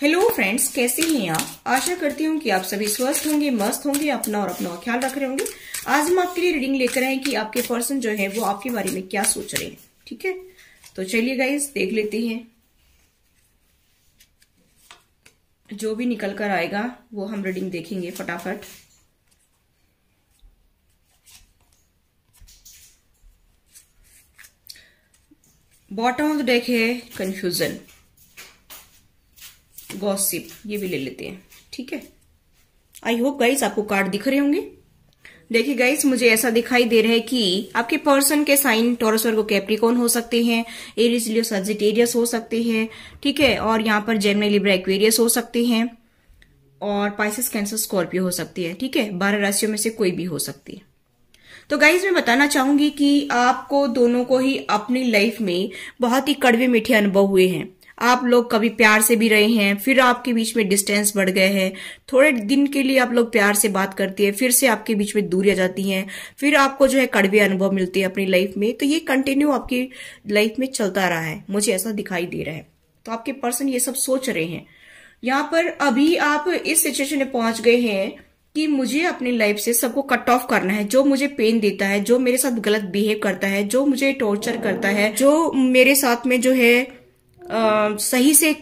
hello friends कैसे हैं आप आशा करती हूँ कि आप सभी स्वस्थ होंगे मस्त होंगे अपना और अपना ख्याल रख रहे होंगे आज हम आपके लिए रीडिंग लेकर आए कि आपके पर्सन जो है वो आपके बारे में क्या सोच रहे हैं ठीक है तो चलिए गाइज देख लेते हैं जो भी निकल कर आएगा वो हम रीडिंग देखेंगे फटाफट बॉटम ऑफ द डेक है कंफ्यूजन गॉसिप ये भी ले लेते हैं ठीक है आई होप गाइस आपको कार्ड दिख रहे होंगे देखिए गाइस मुझे ऐसा दिखाई दे रहा है कि आपके पर्सन के साइन टॉरस वर्गो कैप्रिकॉन हो सकते हैं एरिस लियो सजिटेरियस हो सकते हैं ठीक है और यहाँ पर जेमिनी लिब्रा एक्वेरियस हो सकते हैं और पाइसिस कैंसर स्कॉर्पियो हो सकती है ठीक है बारह राशियों में से कोई भी हो सकती है तो गाइज मैं बताना चाहूंगी कि आपको दोनों को ही अपनी लाइफ में बहुत ही कड़वे मीठे अनुभव हुए हैं आप लोग कभी प्यार से भी रहे हैं फिर आपके बीच में डिस्टेंस बढ़ गए हैं थोड़े दिन के लिए आप लोग प्यार से बात करती है फिर से आपके बीच में दूरी आ जाती है फिर आपको जो है कड़वे अनुभव मिलते हैं अपनी लाइफ में तो ये कंटिन्यू आपकी लाइफ में चलता रहा है मुझे ऐसा दिखाई दे रहा है तो आपके पर्सन ये सब सोच रहे हैं यहाँ पर अभी आप इस सिचुएशन में पहुंच गए हैं कि मुझे अपनी लाइफ से सबको कट ऑफ करना है जो मुझे पेन देता है जो मेरे साथ गलत बिहेव करता है जो मुझे टॉर्चर करता है जो मेरे साथ में जो है आ, सही से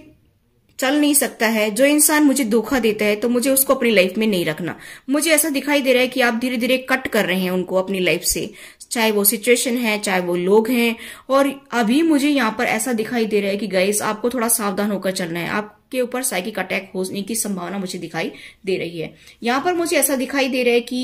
चल नहीं सकता है जो इंसान मुझे धोखा देता है तो मुझे उसको अपनी लाइफ में नहीं रखना मुझे ऐसा दिखाई दे रहा है कि आप धीरे धीरे कट कर रहे हैं उनको अपनी लाइफ से चाहे वो सिचुएशन है चाहे वो लोग हैं और अभी मुझे यहाँ पर ऐसा दिखाई दे रहा है कि गाइस आपको थोड़ा सावधान होकर चलना है आप के ऊपर साइकिक अटैक होने की संभावना मुझे दिखाई दे रही है यहाँ पर मुझे ऐसा दिखाई दे रहा है कि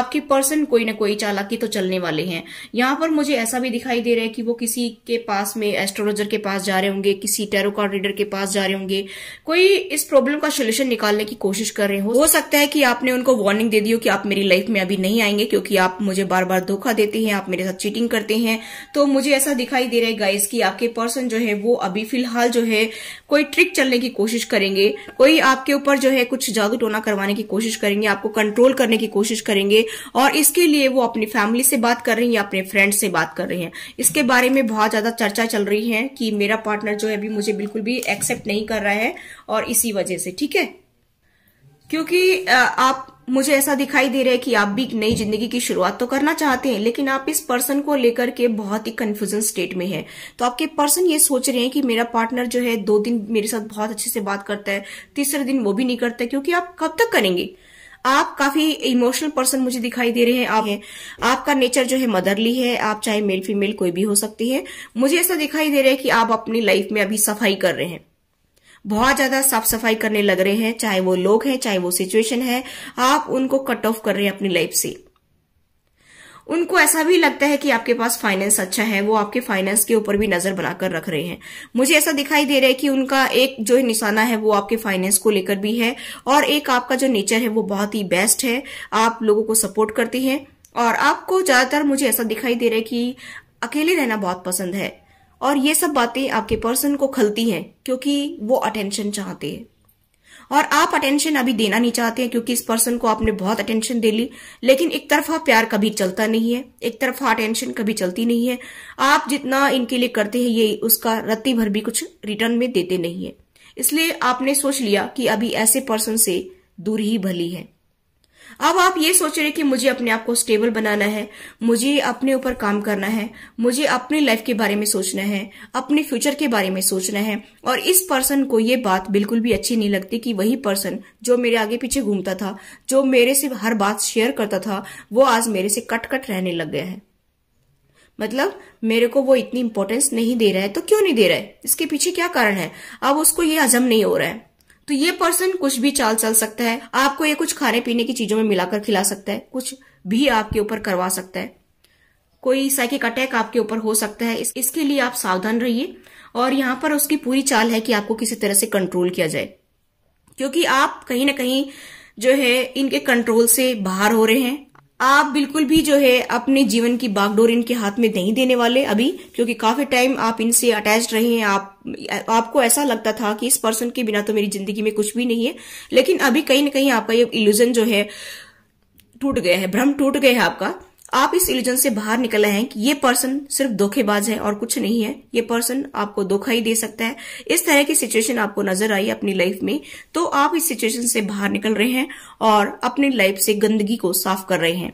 आपके पर्सन कोई ना कोई चालाकी तो चलने वाले हैं यहाँ पर मुझे ऐसा भी दिखाई दे रहा है कि वो किसी के पास में एस्ट्रोलॉजर के पास जा रहे होंगे किसी टेरो कार्ड रीडर के पास जा रहे होंगे कोई इस प्रॉब्लम का सोल्यूशन निकालने की कोशिश कर रहे हो हो सकता है कि आपने उनको वार्निंग दे दी हो कि आप मेरी लाइफ में अभी नहीं आएंगे क्योंकि आप मुझे बार बार धोखा देते हैं आप मेरे साथ चीटिंग करते हैं तो मुझे ऐसा दिखाई दे रहा है गाइस कि आपके पर्सन जो है वो अभी फिलहाल जो है कोई ट्रिक चलने की कोशिश कोशिश करेंगे कोई आपके ऊपर जो है कुछ जादू टोना करवाने की कोशिश करेंगे आपको कंट्रोल करने की कोशिश करेंगे और इसके लिए वो अपनी फैमिली से बात कर रही हैं या अपने फ्रेंड से बात कर रही हैं इसके बारे में बहुत ज्यादा चर्चा चल रही है कि मेरा पार्टनर जो है अभी मुझे बिल्कुल भी एक्सेप्ट नहीं कर रहा है और इसी वजह से ठीक है क्योंकि आप मुझे ऐसा दिखाई दे रहा है कि आप भी एक नई जिंदगी की शुरुआत तो करना चाहते हैं लेकिन आप इस पर्सन को लेकर के बहुत ही कंफ्यूजन स्टेट में है तो आपके पर्सन ये सोच रहे हैं कि मेरा पार्टनर जो है दो दिन मेरे साथ बहुत अच्छे से बात करता है तीसरे दिन वो भी नहीं करता क्योंकि आप कब तक करेंगे आप काफी इमोशनल पर्सन मुझे दिखाई दे रहे हैं आप हैं आपका नेचर जो है मदरली है आप चाहे मेल फीमेल कोई भी हो सकती है मुझे ऐसा दिखाई दे रहा है कि आप अपनी लाइफ में अभी सफाई कर रहे हैं बहुत ज्यादा साफ सफाई करने लग रहे हैं चाहे वो लोग हैं चाहे वो सिचुएशन है आप उनको कट ऑफ कर रहे हैं अपनी लाइफ से उनको ऐसा भी लगता है कि आपके पास फाइनेंस अच्छा है वो आपके फाइनेंस के ऊपर भी नजर बनाकर रख रहे हैं मुझे ऐसा दिखाई दे रहा है कि उनका एक जो निशाना है वो आपके फाइनेंस को लेकर भी है और एक आपका जो नेचर है वो बहुत ही बेस्ट है आप लोगों को सपोर्ट करती है और आपको ज्यादातर मुझे ऐसा दिखाई दे रहा है कि अकेले रहना बहुत पसंद है और ये सब बातें आपके पर्सन को खलती हैं क्योंकि वो अटेंशन चाहते हैं और आप अटेंशन अभी देना नहीं चाहते हैं क्योंकि इस पर्सन को आपने बहुत अटेंशन दे ली लेकिन एक तरफा प्यार कभी चलता नहीं है एक तरफा अटेंशन कभी चलती नहीं है आप जितना इनके लिए करते हैं ये उसका रत्ती भर भी कुछ रिटर्न में देते नहीं है इसलिए आपने सोच लिया कि अभी ऐसे पर्सन से दूरी ही भली है अब आप ये सोच रहे कि मुझे अपने आप को स्टेबल बनाना है मुझे अपने ऊपर काम करना है मुझे अपनी लाइफ के बारे में सोचना है अपने फ्यूचर के बारे में सोचना है और इस पर्सन को ये बात बिल्कुल भी अच्छी नहीं लगती कि वही पर्सन जो मेरे आगे पीछे घूमता था जो मेरे से हर बात शेयर करता था वो आज मेरे से कट कट रहने लग गया है मतलब मेरे को वो इतनी इम्पोर्टेंस नहीं दे रहा है तो क्यों नहीं दे रहा है इसके पीछे क्या कारण है अब उसको ये हजम नहीं हो रहा है तो ये पर्सन कुछ भी चाल चल सकता है आपको ये कुछ खाने पीने की चीजों में मिलाकर खिला सकता है कुछ भी आपके ऊपर करवा सकता है कोई साइकिक अटैक आपके ऊपर हो सकता है इस, इसके लिए आप सावधान रहिए और यहां पर उसकी पूरी चाल है कि आपको किसी तरह से कंट्रोल किया जाए क्योंकि आप कहीं ना कहीं जो है इनके कंट्रोल से बाहर हो रहे हैं आप बिल्कुल भी जो है अपने जीवन की बागडोर इनके हाथ में नहीं देने वाले अभी क्योंकि काफी टाइम आप इनसे अटैच रहे हैं आप आपको ऐसा लगता था कि इस पर्सन के बिना तो मेरी जिंदगी में कुछ भी नहीं है लेकिन अभी कहीं ना कहीं आपका ये इल्यूजन जो है टूट गया है भ्रम टूट गया है आपका आप इस इल्यूजन से बाहर निकल रहे हैं कि ये पर्सन सिर्फ धोखेबाज है और कुछ नहीं है ये पर्सन आपको धोखा ही दे सकता है इस तरह की सिचुएशन आपको नजर आई अपनी लाइफ में तो आप इस सिचुएशन से बाहर निकल रहे हैं और अपनी लाइफ से गंदगी को साफ कर रहे हैं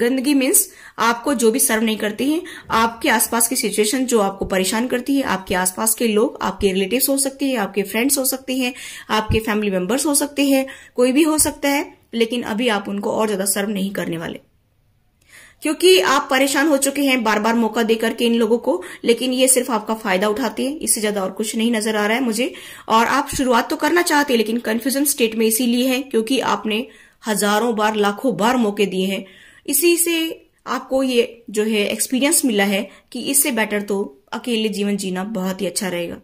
गंदगी मीन्स आपको जो भी सर्व नहीं करती है आपके आसपास की सिचुएशन जो आपको परेशान करती है आपके आसपास के लोग आपके रिलेटिव हो सकते हैं आपके फ्रेंड्स हो सकते हैं आपके फैमिली मेंबर्स हो सकते हैं कोई भी हो सकता है लेकिन अभी आप उनको और ज्यादा सर्व नहीं करने वाले क्योंकि आप परेशान हो चुके हैं बार बार मौका देकर के इन लोगों को लेकिन ये सिर्फ आपका फायदा उठाते हैं इससे ज्यादा और कुछ नहीं नजर आ रहा है मुझे और आप शुरुआत तो करना चाहते हैं लेकिन कन्फ्यूजन स्टेट में इसीलिए है क्योंकि आपने हजारों बार लाखों बार मौके दिए हैं इसी से आपको ये जो है एक्सपीरियंस मिला है कि इससे बेटर तो अकेले जीवन जीना बहुत ही अच्छा रहेगा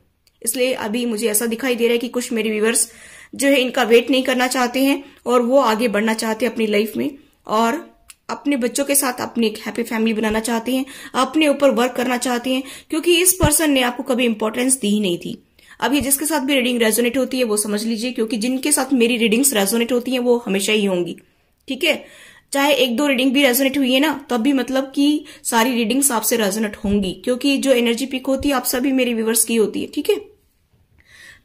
इसलिए अभी मुझे ऐसा दिखाई दे रहा है कि कुछ मेरे व्यूवर्स जो है इनका वेट नहीं करना चाहते हैं और वो आगे बढ़ना चाहते हैं अपनी लाइफ में और अपने बच्चों के साथ अपनी एक हैप्पी फैमिली बनाना चाहते हैं अपने ऊपर वर्क करना चाहते हैं क्योंकि इस पर्सन ने आपको कभी इंपॉर्टेंस दी ही नहीं थी अभी जिसके साथ भी रीडिंग रेजोनेट होती है वो समझ लीजिए क्योंकि जिनके साथ मेरी रीडिंग्स रेजोनेट होती हैं वो हमेशा ही होंगी ठीक है चाहे एक दो रीडिंग भी रेजोनेट हुई है ना तब भी मतलब कि सारी रीडिंग्स आपसे रेजोनेट होंगी क्योंकि जो एनर्जी पिक होती है आप सभी मेरी व्यूवर्स की होती है ठीक है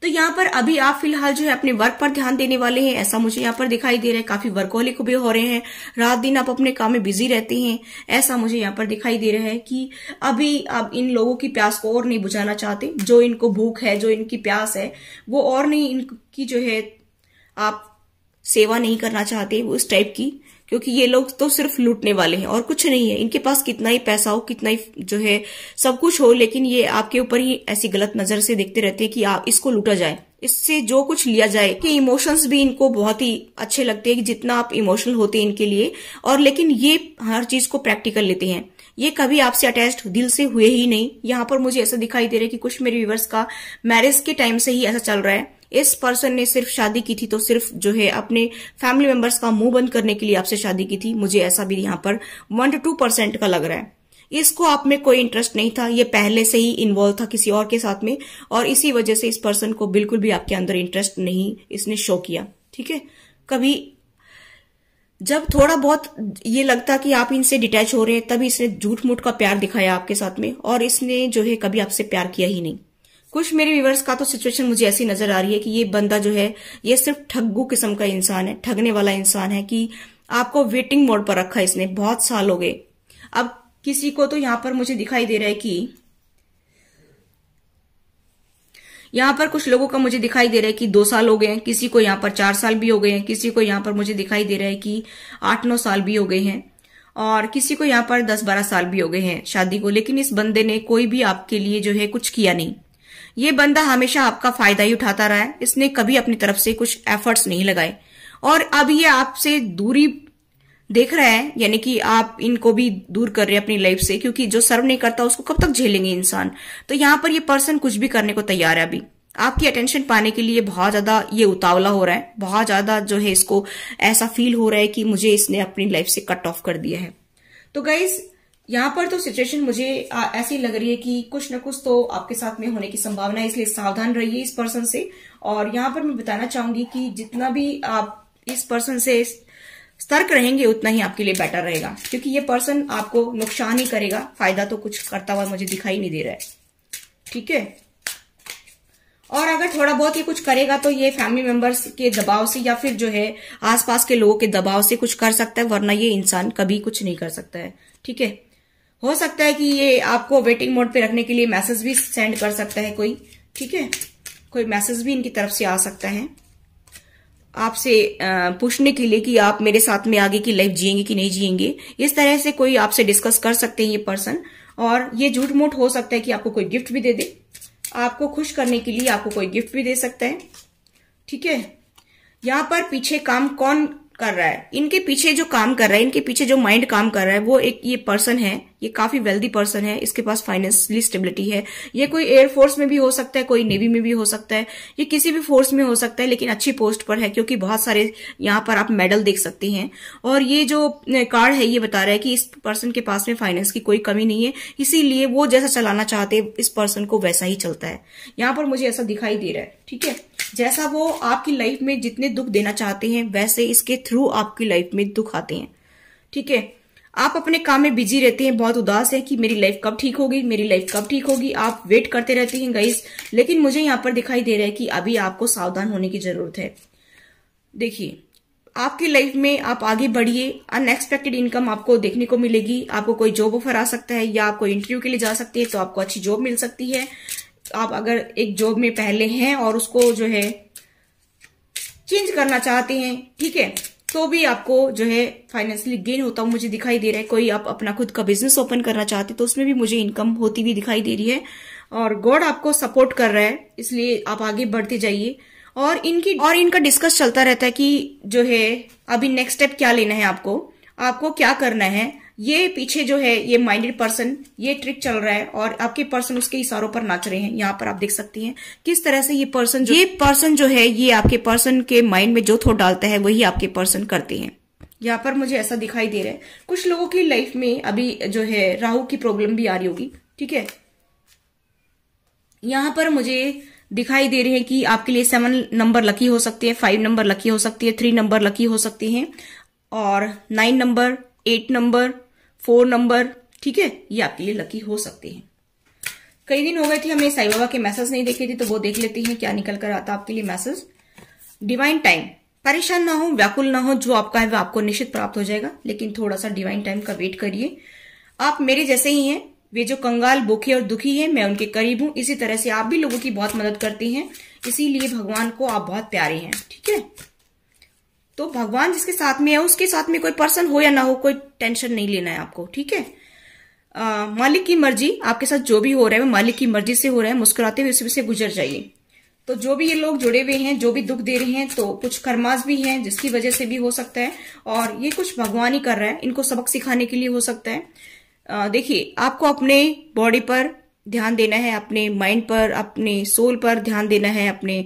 तो यहाँ पर अभी आप फिलहाल जो है अपने वर्क पर ध्यान देने वाले हैं ऐसा मुझे यहाँ पर दिखाई दे रहा है काफी वर्कोलिक भी हो रहे हैं रात दिन आप अपने काम में बिजी रहते हैं ऐसा मुझे यहाँ पर दिखाई दे रहा है कि अभी आप इन लोगों की प्यास को और नहीं बुझाना चाहते जो इनको भूख है जो इनकी प्यास है वो और नहीं इनकी जो है आप सेवा नहीं करना चाहते उस टाइप की क्योंकि ये लोग तो सिर्फ लूटने वाले हैं और कुछ नहीं है इनके पास कितना ही पैसा हो कितना ही जो है सब कुछ हो लेकिन ये आपके ऊपर ही ऐसी गलत नजर से देखते रहते हैं कि आप इसको लूटा जाए इससे जो कुछ लिया जाए कि इमोशंस भी इनको बहुत ही अच्छे लगते हैं कि जितना आप इमोशनल होते हैं इनके लिए और लेकिन ये हर चीज को प्रैक्टिकल लेते हैं ये कभी आपसे अटैच दिल से हुए ही नहीं यहाँ पर मुझे ऐसा दिखाई दे रहा है कि कुछ मेरे व्यूवर्स का मैरिज के टाइम से ही ऐसा चल रहा है इस पर्सन ने सिर्फ शादी की थी तो सिर्फ जो है अपने फैमिली मेंबर्स का मुंह बंद करने के लिए आपसे शादी की थी मुझे ऐसा भी यहां पर वन टू टू परसेंट का लग रहा है इसको आप में कोई इंटरेस्ट नहीं था ये पहले से ही इन्वॉल्व था किसी और के साथ में और इसी वजह से इस पर्सन को बिल्कुल भी आपके अंदर इंटरेस्ट नहीं इसने शो किया ठीक है कभी जब थोड़ा बहुत ये लगता कि आप इनसे डिटैच हो रहे हैं तभी इसने झूठ मूठ का प्यार दिखाया आपके साथ में और इसने जो है कभी आपसे प्यार किया ही नहीं कुछ मेरे व्यूवर्स का तो सिचुएशन मुझे ऐसी नजर आ रही है कि ये बंदा जो है ये सिर्फ ठग्गू किस्म का इंसान है ठगने वाला इंसान है कि आपको वेटिंग मोड पर रखा इसने बहुत साल हो गए अब किसी को तो यहां पर मुझे दिखाई दे रहा है कि यहां पर कुछ लोगों का मुझे दिखाई दे रहा है कि दो साल हो गए हैं किसी को यहां पर चार साल भी हो गए हैं किसी को यहां पर मुझे दिखाई दे रहा है कि आठ नौ साल भी हो गए हैं और किसी को यहाँ पर दस बारह साल भी हो गए हैं शादी को लेकिन इस बंदे ने कोई भी आपके लिए जो है कुछ किया नहीं ये बंदा हमेशा आपका फायदा ही उठाता रहा है इसने कभी अपनी तरफ से कुछ एफर्ट्स नहीं लगाए और अब ये आपसे दूरी देख रहा है यानी कि आप इनको भी दूर कर रहे हैं अपनी लाइफ से क्योंकि जो सर्व नहीं करता उसको कब तक झेलेंगे इंसान तो यहाँ पर ये पर्सन कुछ भी करने को तैयार है अभी आपकी अटेंशन पाने के लिए बहुत ज्यादा ये उतावला हो रहा है बहुत ज्यादा जो है इसको ऐसा फील हो रहा है कि मुझे इसने अपनी लाइफ से कट ऑफ कर दिया है तो गाइज यहां पर तो सिचुएशन मुझे ऐसी लग रही है कि कुछ ना कुछ तो आपके साथ में होने की संभावना है इसलिए सावधान रहिए इस पर्सन से और यहां पर मैं बताना चाहूंगी कि जितना भी आप इस पर्सन से सतर्क रहेंगे उतना ही आपके लिए बेटर रहेगा क्योंकि ये पर्सन आपको नुकसान ही करेगा फायदा तो कुछ करता हुआ मुझे दिखाई नहीं दे रहा है ठीक है और अगर थोड़ा बहुत ये कुछ करेगा तो ये फैमिली मेंबर्स के दबाव से या फिर जो है आसपास के लोगों के दबाव से कुछ कर सकता है वरना ये इंसान कभी कुछ नहीं कर सकता है ठीक है हो सकता है कि ये आपको वेटिंग मोड पे रखने के लिए मैसेज भी सेंड कर सकता है कोई ठीक है कोई मैसेज भी इनकी तरफ से आ सकता है आपसे पूछने के लिए कि आप मेरे साथ में आगे की लाइफ जिएंगे कि नहीं जिएंगे इस तरह से कोई आपसे डिस्कस कर सकते हैं ये पर्सन और ये झूठ मूठ हो सकता है कि आपको कोई गिफ्ट भी दे दे आपको खुश करने के लिए आपको कोई गिफ्ट भी दे सकता है ठीक है यहां पर पीछे काम कौन कर रहा है इनके पीछे जो काम कर रहा है इनके पीछे जो माइंड काम कर रहा है वो एक ये पर्सन है ये काफी वेल्दी पर्सन है इसके पास फाइनेंशियली स्टेबिलिटी है ये कोई एयरफोर्स में भी हो सकता है कोई नेवी में भी हो सकता है ये किसी भी फोर्स में हो सकता है लेकिन अच्छी पोस्ट पर है क्योंकि बहुत सारे यहाँ पर आप मेडल देख सकते हैं और ये जो कार्ड है ये बता रहा है कि इस पर्सन के पास में फाइनेंस की कोई कमी नहीं है इसीलिए वो जैसा चलाना चाहते इस पर्सन को वैसा ही चलता है यहाँ पर मुझे ऐसा दिखाई दे रहा है ठीक है जैसा वो आपकी लाइफ में जितने दुख देना चाहते हैं वैसे इसके थ्रू आपकी लाइफ में दुख आते हैं ठीक है आप अपने काम में बिजी रहते हैं बहुत उदास है कि मेरी लाइफ कब ठीक होगी मेरी लाइफ कब ठीक होगी आप वेट करते रहते हैं गाइस लेकिन मुझे यहाँ पर दिखाई दे रहा है कि अभी आपको सावधान होने की जरूरत है देखिए आपकी लाइफ में आप आगे बढ़िए अनएक्सपेक्टेड इनकम आपको देखने को मिलेगी आपको कोई जॉब ऑफर आ सकता है या आपको इंटरव्यू के लिए जा सकती है तो आपको अच्छी जॉब मिल सकती है आप अगर एक जॉब में पहले हैं और उसको जो है चेंज करना चाहते हैं ठीक है तो भी आपको जो है फाइनेंशियली गेन होता हुआ मुझे दिखाई दे रहा है कोई आप अपना खुद का बिजनेस ओपन करना चाहते तो उसमें भी मुझे इनकम होती हुई दिखाई दे रही है और गॉड आपको सपोर्ट कर रहा है इसलिए आप आगे बढ़ते जाइए और इनकी और इनका डिस्कस चलता रहता है कि जो है अभी नेक्स्ट स्टेप क्या लेना है आपको आपको क्या करना है ये पीछे जो है ये माइंडेड पर्सन ये ट्रिक चल रहा है और आपके पर्सन उसके इशारों पर नाच रहे हैं यहाँ पर आप देख सकती हैं किस तरह से ये पर्सन ये पर्सन जो है ये आपके पर्सन के माइंड में जो थोड़ा डालता है वही आपके पर्सन करते हैं यहाँ पर मुझे ऐसा दिखाई दे रहा है कुछ लोगों की लाइफ में अभी जो है राहु की प्रॉब्लम भी आ रही होगी ठीक है यहाँ पर मुझे दिखाई दे रहे है कि आपके लिए सेवन नंबर लकी हो सकती है फाइव नंबर लकी हो सकती है थ्री नंबर लकी हो सकती है और nine number eight number four number ठीक है ये आपके लिए लकी हो सकते हैं कई दिन हो गए थे हमने साई बाबा के मैसेज नहीं देखे थे तो वो देख लेते हैं क्या निकल कर आता आपके लिए मैसेज डिवाइन टाइम परेशान ना हो व्याकुल ना हो जो आपका है वह आपको निश्चित प्राप्त हो जाएगा लेकिन थोड़ा सा डिवाइन टाइम का वेट करिए आप मेरे जैसे ही हैं वे जो कंगाल बोखे और दुखी हैं मैं उनके करीब हूं इसी तरह से आप भी लोगों की बहुत मदद करती हैं इसीलिए भगवान को आप बहुत प्यारे हैं ठीक है तो भगवान जिसके साथ में है उसके साथ में कोई पर्सन हो या ना हो कोई टेंशन नहीं लेना है आपको ठीक है मालिक की मर्जी आपके साथ जो भी हो रहा है मालिक की मर्जी से हो रहा है मुस्कुराते हुए उसमें से गुजर जाइए तो जो भी ये लोग जुड़े हुए हैं जो भी दुख दे रहे हैं तो कुछ कर्मास भी हैं जिसकी वजह से भी हो सकता है और ये कुछ भगवान ही कर रहा है इनको सबक सिखाने के लिए हो सकता है देखिए आपको अपने बॉडी पर ध्यान देना है अपने माइंड पर अपने सोल पर ध्यान देना है अपने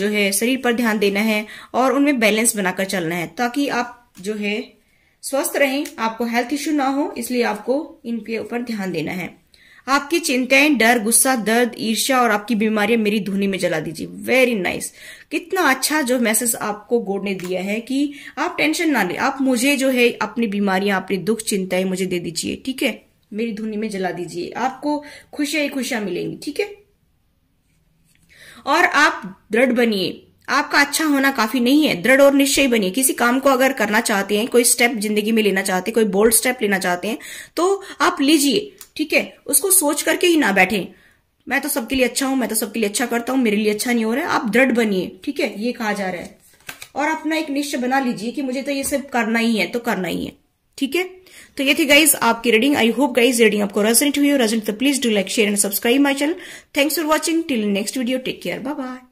जो है शरीर पर ध्यान देना है और उनमें बैलेंस बनाकर चलना है ताकि आप जो है स्वस्थ रहें आपको हेल्थ इश्यू ना हो इसलिए आपको इनके ऊपर ध्यान देना है आपकी चिंताएं डर गुस्सा दर्द ईर्ष्या और आपकी बीमारियां मेरी धुनी में जला दीजिए वेरी नाइस कितना अच्छा जो मैसेज आपको गोड ने दिया है कि आप टेंशन ना ले आप मुझे जो है अपनी बीमारियां अपनी दुख चिंताएं मुझे दे दीजिए ठीक है मेरी धुनी में जला दीजिए आपको खुशियां ही खुशियां मिलेंगी ठीक है और आप दृढ़ बनिए आपका अच्छा होना काफी नहीं है दृढ़ और निश्चय बनिए किसी काम को अगर करना चाहते हैं कोई स्टेप जिंदगी में लेना चाहते हैं कोई बोल्ड स्टेप लेना चाहते हैं तो आप लीजिए ठीक है उसको सोच करके ही ना बैठे मैं तो सबके लिए अच्छा हूं मैं तो सबके लिए अच्छा करता हूं मेरे लिए अच्छा नहीं हो रहा है आप दृढ़ बनिए ठीक है ये कहा जा रहा है और अपना एक निश्चय बना लीजिए कि मुझे तो ये सब करना ही है तो करना ही है ठीक है तो ये थी गाइज आपकी reading I hope guys reading आपको रेजेंट हुई रेजेंट तो please do like share and subscribe my channel thanks for watching till next video take care bye bye